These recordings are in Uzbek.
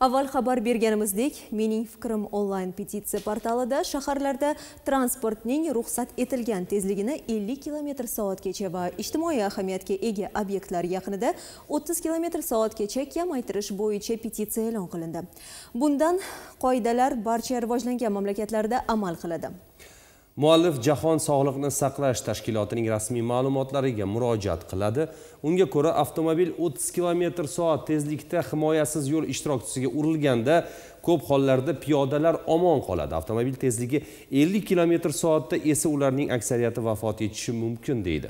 Avval xabar berganimizdek, mening fikrim onlayn petitsiya portalida shaharlarda transportning ruxsat etilgan tezligini 50 km soatgacha va ijtimoiy ahamiyatga ega obyektlar yaqinida 30 km soatgacha kamaytirish bo'yicha petitsiya e'lon qilindi. Bundan qoidalar barcha rivojlangan mamlakatlarda amal qiladi. muallif jahon sog'liqni saqlash tashkilotining rasmiy ma'lumotlariga murojaat qiladi unga ko'ra avtomobil 30 kilometr soat tezlikda himoyasiz yo'l ishtirokchisiga urilganda ko'p hollarda piyodalar omon qoladi avtomobil tezligi 50 kilometr soatda esa ularning aksariyati vafot etishi mumkin deydi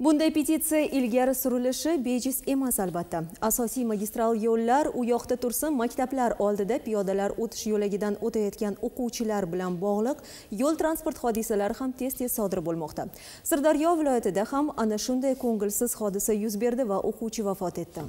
bunday petitsiya ilgari surilishi bejiz emas albatta asosiy magistral yo'llar u yoqda tursin maktablar oldida piyodalar o'tish yo'lagidan o'tayotgan o'quvchilar bilan bog'liq yo'l transport hodisalari ham tez tez sodir bo'lmoqda sirdaryo viloyatida ham ana shunday ko'ngilsiz hodisa yuz berdi va o'quvchi vafot etdi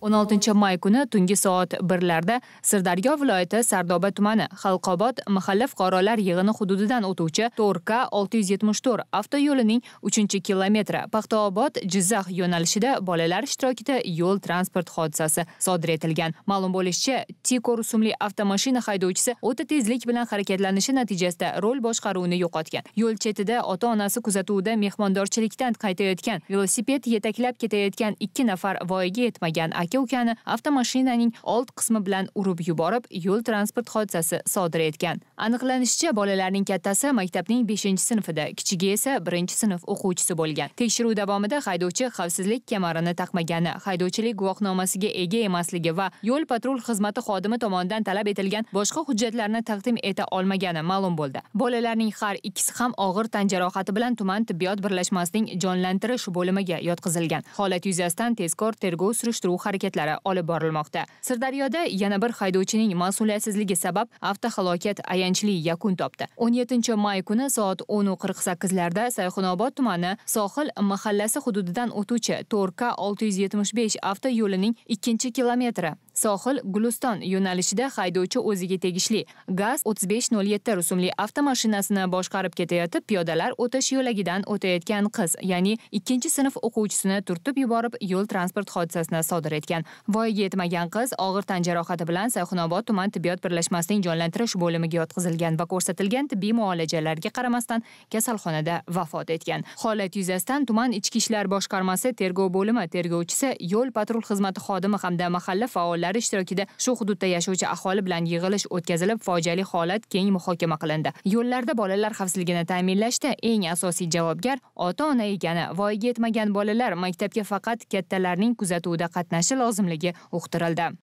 16 may kuni tungi soat 1 larda Sirdaryo viloyati Sardoba tumani Xalqobod mahalla fuqarolar yig'ini hududidan o'tuvchi 4K 674 avtoyo'lining 3-kilometri Paxtaobod Jizzax yo'nalishida bolalar ishtirokida yo'l transport hodisasi sodir etilgan. Ma'lum bo'lishicha, Tiko rusumli avtomashina haydovchisi o'ta tezlik bilan harakatlanishi natijasida rol boshqaruvini yo'qotgan. Yo'l chetida ota-onasi kuzatuvida mehmondorchilikdan qaytayotgan velosiped yetaklab ketayotgan ikki nafar voyaga yetmagan aka ukani avtomashinaning old qismi bilan urib yuborib yo'l transport hodisasi sodir etgan aniqlanishicha bolalarning kattasi maktabning 5 sinfida kichigi esa 1 sinf o'quvchisi bo'lgan tekshiruv davomida haydovchi xavfsizlik kamarini taqmagani haydovchilik guvohnomasiga ega emasligi va yo'l patrul xizmati xodimi tomonidan talab etilgan boshqa hujjatlarni taqdim eta olmagani ma'lum bo'ldi bolalarning har ikkisi ham og'ir tan jarohati bilan tuman tibbiyot birlashmasining jonlantirish bo'limiga yotqizilgan holat yuzasidan tezkor tergov surishtiruv harakati harakatlari olib borilmoqda sirdaryoda yana bir haydovchining mas'uliyatsizligi sabab avtohalokat ayanchli yakun topdi o'n yettinchi may kuni soat o'nu qirq sakkizlarda sayxunobod tumani sohil mahallasi hududidan o'tuvchi to'rt k olti yuz yetmish besh avtoyo'lining ikkinchi kilometri sohil guliston yo'nalishida haydovchi o'ziga tegishli gaz o'ttiz besh nol yetti rusumli avtomashinasini boshqarib ketayotib piyodalar o'tish yo'lagidan o'tayotgan qiz ya'ni ikkinchi sinf o'quvchisini turtib yuborib yo'l transport hodisasini sodir etgan voyaga yetmagan qiz og'ir tan jarohati bilan sayxunobod tuman tibbiyot birlashmasining jonlantirish bo'limiga yotqizilgan va ko'rsatilgan tibbiy muolajalarga qaramasdan kasalxonada vafot etgan holat yuzasidan tuman ichki ishlar boshqarmasi tergov bo'limi tergovchisi yo'l patrul xizmati xodimi hamda mahalla faollari vakillari ishtirokida shu hududda yashovchi aholi bilan yig'ilish o'tkazilib fojiali holat keng muhokama qilindi yo'llarda bolalar xavfsizligini ta'minlashda eng asosiy javobgar ota ona ekani voyaga yetmagan bolalar maktabga faqat kattalarning kuzatuvida qatnashi lozimligi uqtirildi